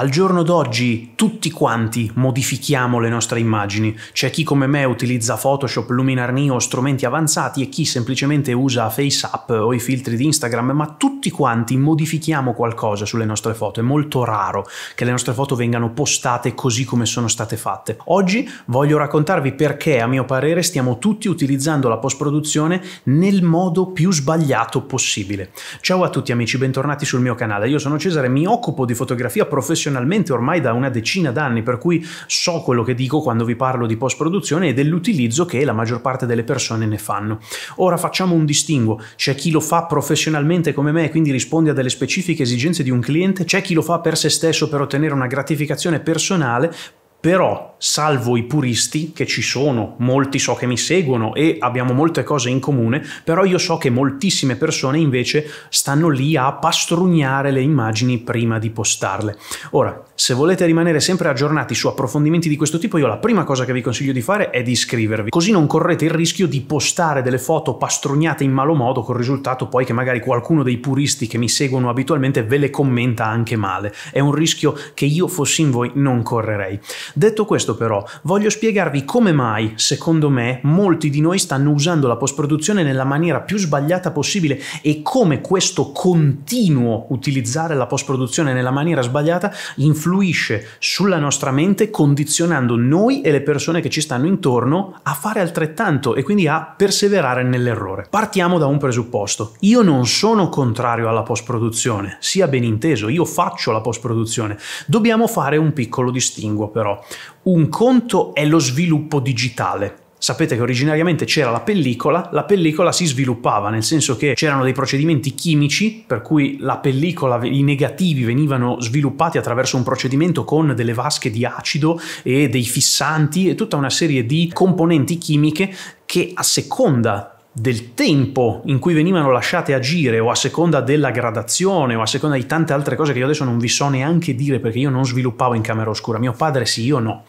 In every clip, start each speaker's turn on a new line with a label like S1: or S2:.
S1: Al giorno d'oggi tutti quanti modifichiamo le nostre immagini. C'è chi come me utilizza Photoshop, Luminar Neo, strumenti avanzati e chi semplicemente usa FaceApp o i filtri di Instagram, ma tutti quanti modifichiamo qualcosa sulle nostre foto. È molto raro che le nostre foto vengano postate così come sono state fatte. Oggi voglio raccontarvi perché, a mio parere, stiamo tutti utilizzando la post-produzione nel modo più sbagliato possibile. Ciao a tutti amici, bentornati sul mio canale. Io sono Cesare, mi occupo di fotografia professionale professionalmente ormai da una decina d'anni, per cui so quello che dico quando vi parlo di post-produzione e dell'utilizzo che la maggior parte delle persone ne fanno. Ora facciamo un distinguo, c'è chi lo fa professionalmente come me e quindi risponde a delle specifiche esigenze di un cliente, c'è chi lo fa per se stesso per ottenere una gratificazione personale, però salvo i puristi che ci sono, molti so che mi seguono e abbiamo molte cose in comune, però io so che moltissime persone invece stanno lì a pastrugnare le immagini prima di postarle. Ora, se volete rimanere sempre aggiornati su approfondimenti di questo tipo, io la prima cosa che vi consiglio di fare è di iscrivervi, così non correte il rischio di postare delle foto pastrugnate in malo modo col risultato poi che magari qualcuno dei puristi che mi seguono abitualmente ve le commenta anche male. È un rischio che io fossi in voi non correrei. Detto questo però, voglio spiegarvi come mai, secondo me, molti di noi stanno usando la post-produzione nella maniera più sbagliata possibile e come questo continuo utilizzare la post-produzione nella maniera sbagliata influisce sulla nostra mente condizionando noi e le persone che ci stanno intorno a fare altrettanto e quindi a perseverare nell'errore. Partiamo da un presupposto. Io non sono contrario alla post-produzione, sia ben inteso, io faccio la post-produzione. Dobbiamo fare un piccolo distinguo però. Un conto è lo sviluppo digitale. Sapete che originariamente c'era la pellicola, la pellicola si sviluppava, nel senso che c'erano dei procedimenti chimici per cui la pellicola, i negativi venivano sviluppati attraverso un procedimento con delle vasche di acido e dei fissanti e tutta una serie di componenti chimiche che a seconda del tempo in cui venivano lasciate agire o a seconda della gradazione o a seconda di tante altre cose che io adesso non vi so neanche dire perché io non sviluppavo in camera oscura, mio padre sì, io no.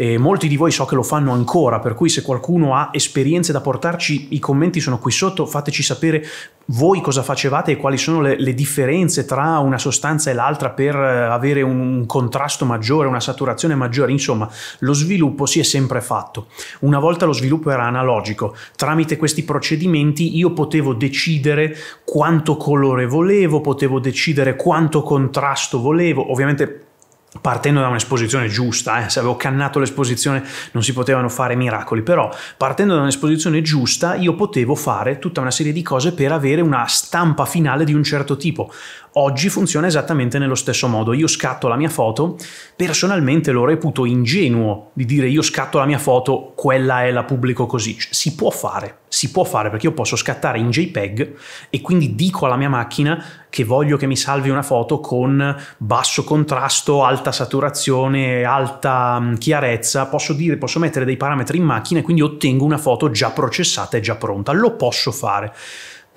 S1: E molti di voi so che lo fanno ancora, per cui se qualcuno ha esperienze da portarci, i commenti sono qui sotto, fateci sapere voi cosa facevate e quali sono le, le differenze tra una sostanza e l'altra per eh, avere un contrasto maggiore, una saturazione maggiore. Insomma, lo sviluppo si è sempre fatto. Una volta lo sviluppo era analogico, tramite questi procedimenti io potevo decidere quanto colore volevo, potevo decidere quanto contrasto volevo, ovviamente partendo da un'esposizione giusta, eh, se avevo cannato l'esposizione non si potevano fare miracoli, però partendo da un'esposizione giusta io potevo fare tutta una serie di cose per avere una stampa finale di un certo tipo. Oggi funziona esattamente nello stesso modo. Io scatto la mia foto, personalmente lo reputo ingenuo di dire io scatto la mia foto, quella è la pubblico così. Cioè, si può fare, si può fare perché io posso scattare in JPEG e quindi dico alla mia macchina che voglio che mi salvi una foto con basso contrasto, alta saturazione, alta mm, chiarezza, posso dire, posso mettere dei parametri in macchina e quindi ottengo una foto già processata e già pronta. Lo posso fare.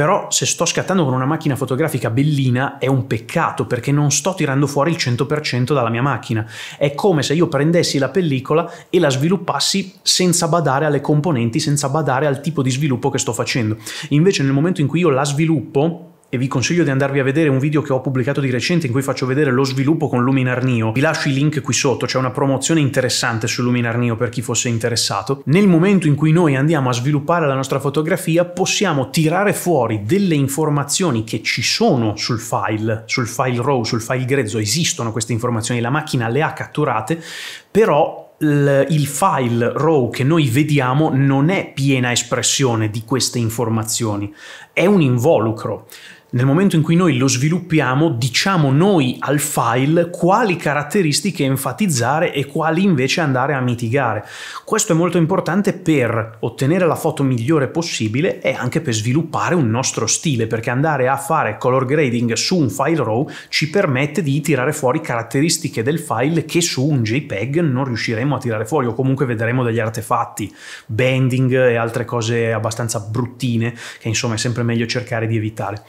S1: Però se sto scattando con una macchina fotografica bellina è un peccato perché non sto tirando fuori il 100% dalla mia macchina. È come se io prendessi la pellicola e la sviluppassi senza badare alle componenti, senza badare al tipo di sviluppo che sto facendo. Invece nel momento in cui io la sviluppo, e vi consiglio di andarvi a vedere un video che ho pubblicato di recente in cui faccio vedere lo sviluppo con Luminar Neo. Vi lascio i link qui sotto, c'è una promozione interessante su Luminar Neo per chi fosse interessato. Nel momento in cui noi andiamo a sviluppare la nostra fotografia, possiamo tirare fuori delle informazioni che ci sono sul file, sul file RAW, sul file grezzo, esistono queste informazioni, la macchina le ha catturate, però il file RAW che noi vediamo non è piena espressione di queste informazioni, è un involucro. Nel momento in cui noi lo sviluppiamo, diciamo noi al file quali caratteristiche enfatizzare e quali invece andare a mitigare. Questo è molto importante per ottenere la foto migliore possibile e anche per sviluppare un nostro stile, perché andare a fare color grading su un file RAW ci permette di tirare fuori caratteristiche del file che su un JPEG non riusciremo a tirare fuori o comunque vedremo degli artefatti, bending e altre cose abbastanza bruttine che insomma è sempre meglio cercare di evitare.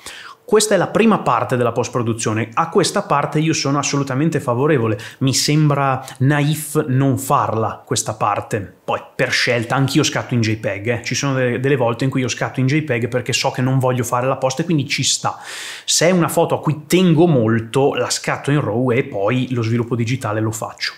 S1: Questa è la prima parte della post-produzione, a questa parte io sono assolutamente favorevole, mi sembra naif non farla questa parte. Poi per scelta anch'io scatto in JPEG, eh. ci sono delle, delle, volte in cui io scatto in JPEG perché so che non voglio fare la post e quindi ci sta. Se è una foto a cui tengo molto la scatto in RAW e poi lo sviluppo digitale lo faccio.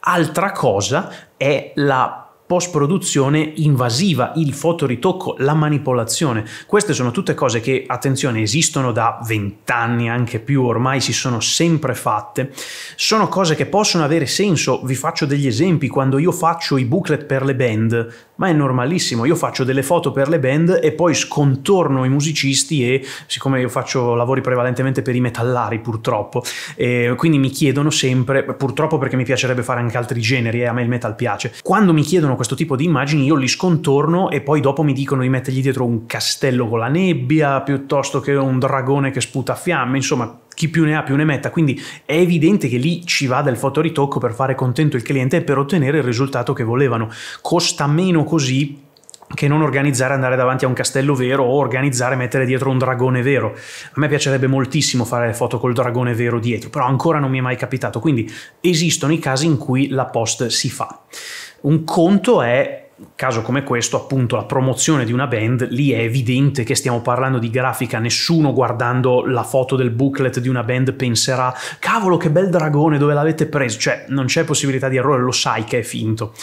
S1: Altra cosa è la post-produzione invasiva, il fotoritocco, la manipolazione. Queste sono tutte cose che, attenzione, esistono da vent'anni, anche più ormai si sono sempre fatte. Sono cose che possono avere senso, vi faccio degli esempi, quando io faccio i booklet per le band, ma è normalissimo, io faccio delle foto per le band e poi scontorno i musicisti e siccome io faccio lavori prevalentemente per i metallari purtroppo, eh, quindi mi chiedono sempre, purtroppo perché mi piacerebbe fare anche altri generi e eh, a me il metal piace, quando mi chiedono questo tipo di immagini io li scontorno e poi dopo mi dicono di mettergli dietro un castello con la nebbia piuttosto che un dragone che sputa fiamme, insomma chi più ne ha più ne metta, quindi è evidente che lì ci va del fotoritocco per fare contento il cliente e per ottenere il risultato che volevano. Costa meno così che non organizzare andare davanti a un castello vero o organizzare mettere dietro un dragone vero. A me piacerebbe moltissimo fare foto col dragone vero dietro, però ancora non mi è mai capitato, quindi esistono i casi in cui la post si fa. Un conto è caso come questo, appunto, la promozione di una band, lì è evidente che stiamo parlando di grafica, nessuno guardando la foto del booklet di una band penserà cavolo che bel dragone, dove l'avete preso? Cioè, non c'è possibilità di errore, lo sai che è finto.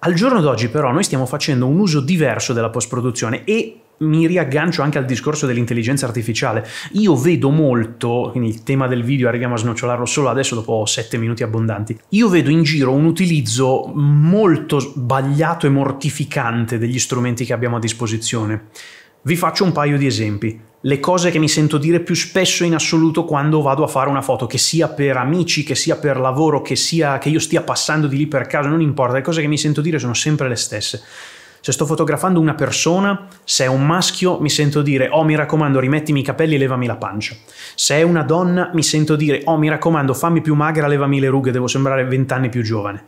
S1: Al giorno d'oggi però noi stiamo facendo un uso diverso della post-produzione e mi riaggancio anche al discorso dell'intelligenza artificiale. Io vedo molto, quindi il tema del video arriviamo a snocciolarlo solo adesso dopo sette minuti abbondanti, io vedo in giro un utilizzo molto sbagliato e mortificante degli strumenti che abbiamo a disposizione. Vi faccio un paio di esempi. Le cose che mi sento dire più spesso in assoluto quando vado a fare una foto, che sia per amici, che sia per lavoro, che sia che io stia passando di lì per caso, non importa, le cose che mi sento dire sono sempre le stesse se sto fotografando una persona, se è un maschio, mi sento dire oh mi raccomando rimettimi i capelli e levami la pancia. Se è una donna, mi sento dire oh mi raccomando fammi più magra, levami le rughe, devo sembrare vent'anni più giovane.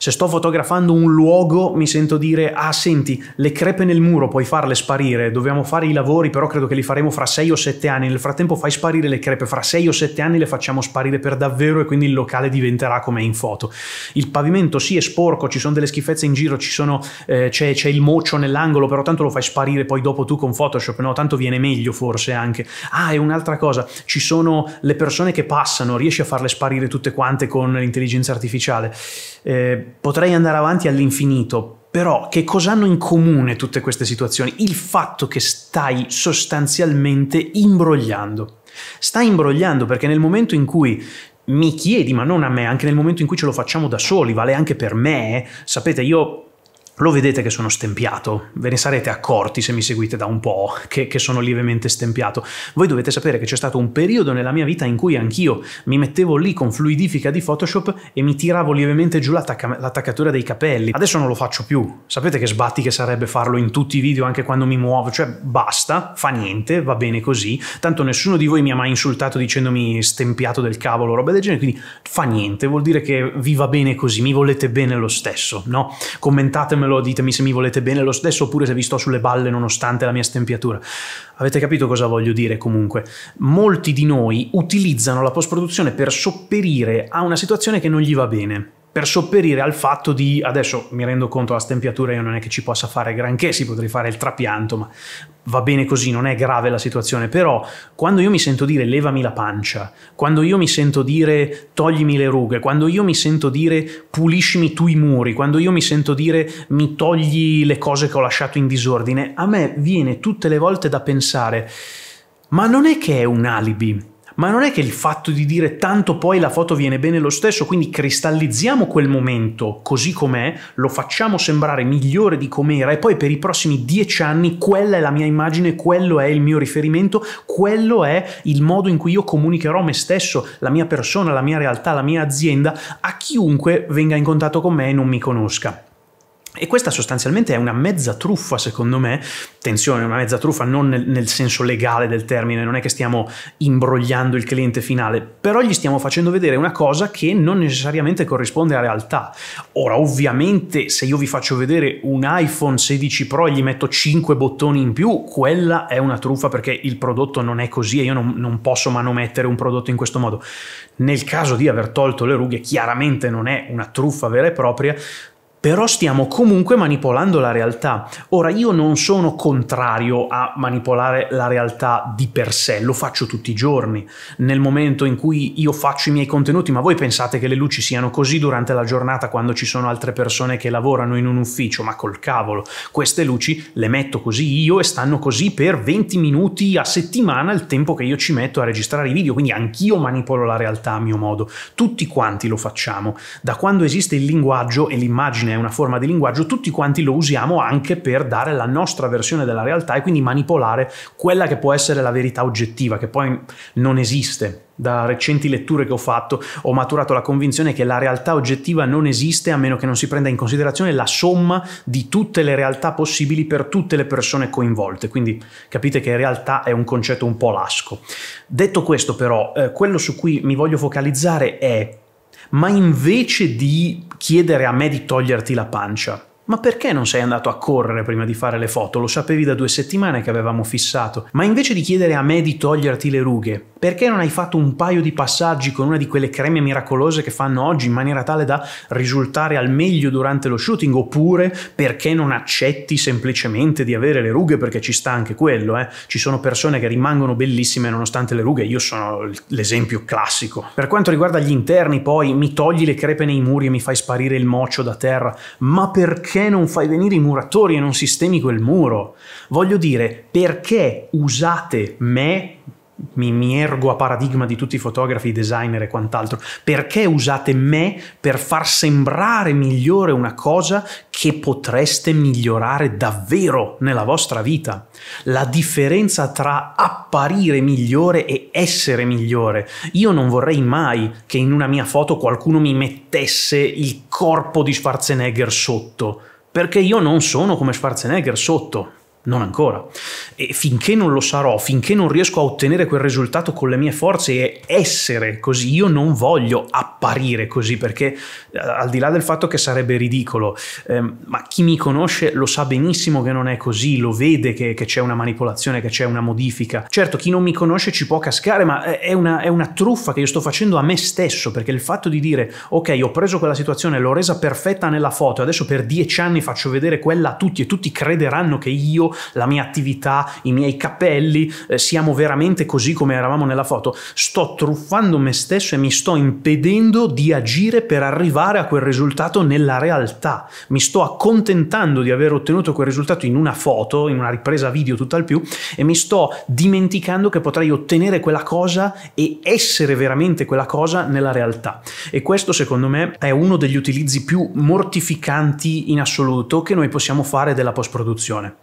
S1: Se sto fotografando un luogo mi sento dire ah senti le crepe nel muro puoi farle sparire, dobbiamo fare i lavori però credo che li faremo fra sei o sette anni, nel frattempo fai sparire le crepe, fra sei o sette anni le facciamo sparire per davvero e quindi il locale diventerà come in foto. Il pavimento sì è sporco, ci sono delle schifezze in giro, sono, eh, c'è, c'è il moccio nell'angolo però tanto lo fai sparire poi dopo tu con Photoshop, no tanto viene meglio forse anche. Ah e un'altra cosa, ci sono le persone che passano, riesci a farle sparire tutte quante con l'intelligenza artificiale. Eh, potrei andare avanti all'infinito, però che cosa hanno in comune tutte queste situazioni? Il fatto che stai sostanzialmente imbrogliando. Stai imbrogliando perché nel momento in cui mi chiedi, ma non a me, anche nel momento in cui ce lo facciamo da soli, vale anche per me, eh. sapete, io lo vedete che sono stempiato, ve ne sarete accorti se mi seguite da un po' che, che, sono lievemente stempiato. Voi dovete sapere che c'è stato un periodo nella mia vita in cui anch'io mi mettevo lì con fluidifica di Photoshop e mi tiravo lievemente giù l'attaccatura dei capelli. Adesso non lo faccio più, sapete che sbatti che sarebbe farlo in tutti i video anche quando mi muovo, cioè basta, fa niente, va bene così, tanto nessuno di voi mi ha mai insultato dicendomi stempiato del cavolo, roba del genere, quindi fa niente, vuol dire che vi va bene così, mi volete bene lo stesso, no? Commentatemelo scrivetemelo, ditemi se mi volete bene lo stesso oppure se vi sto sulle balle nonostante la mia stempiatura. Avete capito cosa voglio dire comunque? Molti di noi utilizzano la post-produzione per sopperire a una situazione che non gli va bene per sopperire al fatto di adesso mi rendo conto la stempiatura io non è che ci possa fare granché, si potrei fare il trapianto, ma va bene così, non è grave la situazione, però quando io mi sento dire levami la pancia, quando io mi sento dire toglimi le rughe, quando io mi sento dire puliscimi tu i muri, quando io mi sento dire mi togli le cose che ho lasciato in disordine, a me viene tutte le volte da pensare ma non è che è un alibi ma non è che il fatto di dire tanto poi la foto viene bene lo stesso, quindi cristallizziamo quel momento così com'è, lo facciamo sembrare migliore di com'era e poi per i prossimi dieci anni quella è la mia immagine, quello è il mio riferimento, quello è il modo in cui io comunicherò me stesso, la mia persona, la mia realtà, la mia azienda a chiunque venga in contatto con me e non mi conosca. E questa sostanzialmente è una mezza truffa, secondo me. Attenzione, una mezza truffa non nel, nel, senso legale del termine, non è che stiamo imbrogliando il cliente finale, però gli stiamo facendo vedere una cosa che non necessariamente corrisponde alla realtà. Ora, ovviamente, se io vi faccio vedere un iPhone 16 Pro e gli metto 5 bottoni in più, quella è una truffa perché il prodotto non è così e io non, non posso manomettere un prodotto in questo modo. Nel caso di aver tolto le rughe, chiaramente non è una truffa vera e propria, però stiamo comunque manipolando la realtà. Ora, io non sono contrario a manipolare la realtà di per sé, lo faccio tutti i giorni. Nel momento in cui io faccio i miei contenuti, ma voi pensate che le luci siano così durante la giornata quando ci sono altre persone che lavorano in un ufficio? Ma col cavolo, queste luci le metto così io e stanno così per 20 minuti a settimana il tempo che io ci metto a registrare i video, quindi anch'io manipolo la realtà a mio modo. Tutti quanti lo facciamo. Da quando esiste il linguaggio e l'immagine un'immagine, è una forma di linguaggio, tutti quanti lo usiamo anche per dare la nostra versione della realtà e quindi manipolare quella che può essere la verità oggettiva, che poi non esiste. Da recenti letture che ho fatto ho maturato la convinzione che la realtà oggettiva non esiste a meno che non si prenda in considerazione la somma di tutte le realtà possibili per tutte le persone coinvolte. Quindi capite che realtà è un concetto un po' lasco. Detto questo però, eh, quello su cui mi voglio focalizzare è ma invece di chiedere a me di toglierti la pancia, ma perché non sei andato a correre prima di fare le foto? Lo sapevi da due settimane che avevamo fissato. Ma invece di chiedere a me di toglierti le rughe, perché non hai fatto un paio di passaggi con una di quelle creme miracolose che fanno oggi in maniera tale da risultare al meglio durante lo shooting? Oppure perché non accetti semplicemente di avere le rughe? Perché ci sta anche quello, eh? Ci sono persone che rimangono bellissime nonostante le rughe, io sono l'esempio classico. Per quanto riguarda gli interni, poi mi togli le crepe nei muri e mi fai sparire il moccio da terra, ma perché non fai venire i muratori e non sistemi quel muro? Voglio dire, perché usate me mi, mi, ergo a paradigma di tutti i fotografi, i designer e quant'altro. Perché usate me per far sembrare migliore una cosa che potreste migliorare davvero nella vostra vita? La differenza tra apparire migliore e essere migliore. Io non vorrei mai che in una mia foto qualcuno mi mettesse il corpo di Schwarzenegger sotto, perché io non sono come Schwarzenegger sotto. Non ancora. E finché non lo sarò, finché non riesco a ottenere quel risultato con le mie forze e essere così, io non voglio apparire così perché eh, al di là del fatto che sarebbe ridicolo, ehm, ma chi mi conosce lo sa benissimo che non è così, lo vede che, che c'è una manipolazione, che c'è una modifica. Certo, chi non mi conosce ci può cascare, ma è una, è una truffa che io sto facendo a me stesso perché il fatto di dire ok, ho preso quella situazione, l'ho resa perfetta nella foto, adesso per dieci anni faccio vedere quella a tutti e tutti crederanno che io la mia attività, i miei capelli, eh, siamo veramente così come eravamo nella foto. Sto truffando me stesso e mi sto impedendo di agire per arrivare a quel risultato nella realtà. Mi sto accontentando di aver ottenuto quel risultato in una foto, in una ripresa video tutt'al più, e mi sto dimenticando che potrei ottenere quella cosa e essere veramente quella cosa nella realtà. E questo secondo me è uno degli utilizzi più mortificanti in assoluto che noi possiamo fare della post produzione.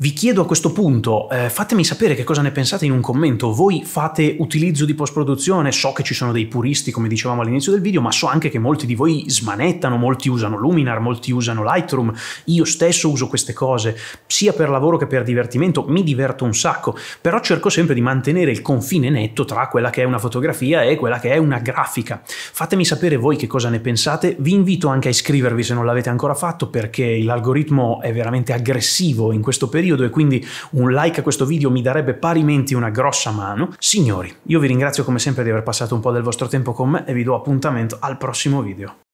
S1: Vi chiedo a questo punto, eh, fatemi sapere che cosa ne pensate in un commento. Voi fate utilizzo di post-produzione? So che ci sono dei puristi, come dicevamo all'inizio del video, ma so anche che molti di voi smanettano, molti usano Luminar, molti usano Lightroom. Io stesso uso queste cose, sia per lavoro che per divertimento. Mi diverto un sacco, però cerco sempre di mantenere il confine netto tra quella che è una fotografia e quella che è una grafica. Fatemi sapere voi che cosa ne pensate. Vi invito anche a iscrivervi se non l'avete ancora fatto, perché l'algoritmo è veramente aggressivo in questo periodo periodo e quindi un like a questo video mi darebbe parimenti una grossa mano. Signori, io vi ringrazio come sempre di aver passato un po' del vostro tempo con me e vi do appuntamento al prossimo video.